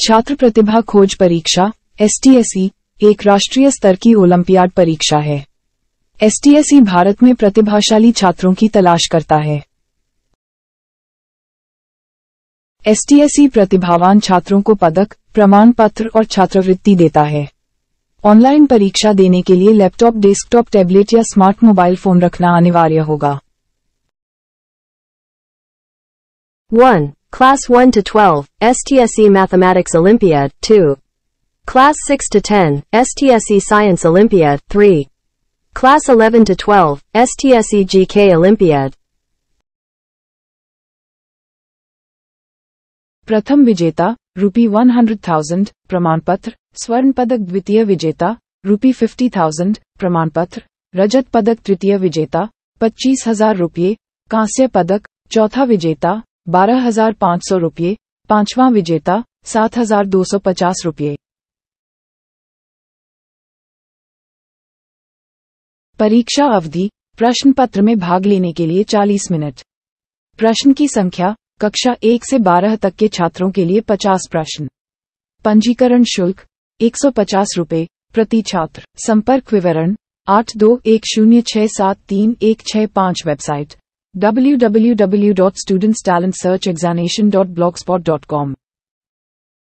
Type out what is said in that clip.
छात्र प्रतिभा खोज परीक्षा एस e, एक राष्ट्रीय स्तर की ओलंपियाड परीक्षा है एस e भारत में प्रतिभाशाली छात्रों की तलाश करता है एस e प्रतिभावान छात्रों को पदक प्रमाण पत्र और छात्रवृत्ति देता है ऑनलाइन परीक्षा देने के लिए लैपटॉप डेस्कटॉप टैबलेट या स्मार्ट मोबाइल फोन रखना अनिवार्य होगा one Class 1 to 12, STSE Mathematics Olympiad, 2. Class 6 to 10, STSE Science Olympiad, 3. Class 11 to 12, STSE GK Olympiad. Pratham Vijeta, Rupee 100,000, Pramanpatr, Swarn Padak Dvitiya Vijeta, Rupee 50,000, Pramanpatr, Rajat Padak Tritiya Vijeta, 25,000 Rupee, Kasya Padak, Chautha Vijeta, बारह हजार पाँच सौ रुपये पांचवा विजेता सात हजार दो सौ पचास रुपये परीक्षा अवधि प्रश्न पत्र में भाग लेने के लिए 40 मिनट प्रश्न की संख्या कक्षा 1 से 12 तक के छात्रों के लिए 50 प्रश्न पंजीकरण शुल्क एक सौ पचास रूपये प्रति छात्र संपर्क विवरण आठ दो एक शून्य छः सात तीन एक छः पाँच वेबसाइट www.studentstalentsearchexamination.blogspot.com